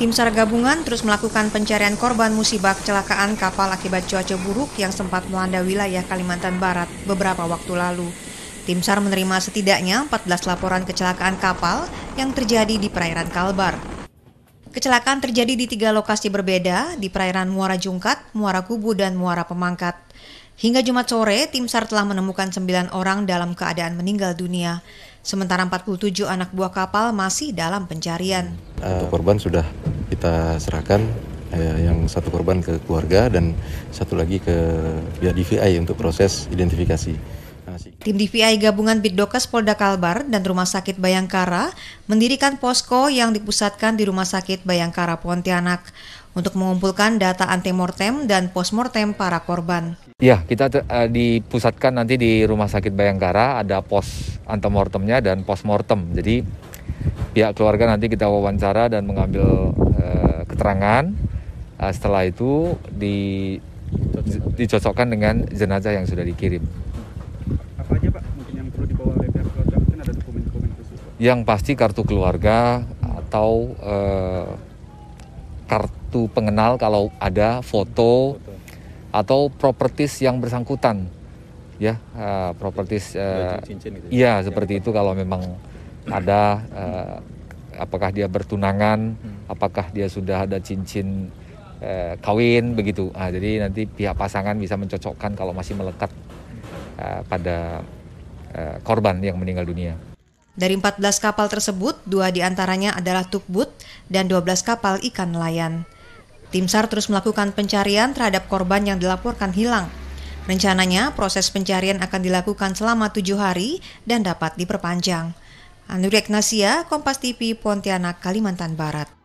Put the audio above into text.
Tim SAR gabungan terus melakukan pencarian korban musibah kecelakaan kapal akibat cuaca buruk yang sempat melanda wilayah Kalimantan Barat beberapa waktu lalu. Tim SAR menerima setidaknya 14 laporan kecelakaan kapal yang terjadi di perairan Kalbar. Kecelakaan terjadi di tiga lokasi berbeda, di perairan Muara Jungkat, Muara Kubu, dan Muara Pemangkat. Hingga Jumat sore, tim SAR telah menemukan 9 orang dalam keadaan meninggal dunia. Sementara 47 anak buah kapal masih dalam pencarian. Eh, satu korban sudah kita serahkan, eh, yang satu korban ke keluarga dan satu lagi ke ya, DVI untuk proses identifikasi. Tim DVI gabungan Bidokes Polda Kalbar dan Rumah Sakit Bayangkara mendirikan posko yang dipusatkan di Rumah Sakit Bayangkara Pontianak untuk mengumpulkan data antemortem dan postmortem para korban. Ya, kita uh, dipusatkan nanti di Rumah Sakit Bayangkara, ada pos antemortemnya dan pos mortem. Jadi pihak keluarga nanti kita wawancara dan mengambil uh, keterangan. Uh, setelah itu di, dicocokkan dengan jenazah yang sudah dikirim. Apa aja Pak mungkin yang perlu dibawa oleh pihak keluarga? Mungkin ada dokumen-dokumen khusus? Pak. Yang pasti kartu keluarga atau uh, kartu pengenal kalau ada foto. foto atau propertis yang bersangkutan ya uh, propertis uh, gitu ya, ya seperti itu kalau memang ada uh, apakah dia bertunangan hmm. apakah dia sudah ada cincin uh, kawin begitu nah, jadi nanti pihak pasangan bisa mencocokkan kalau masih melekat uh, pada uh, korban yang meninggal dunia dari 14 kapal tersebut, dua diantaranya adalah tukbut dan 12 kapal ikan nelayan. Tim SAR terus melakukan pencarian terhadap korban yang dilaporkan hilang. Rencananya, proses pencarian akan dilakukan selama tujuh hari dan dapat diperpanjang. Anurek Nasia, Kompas TV, Pontianak, Kalimantan Barat.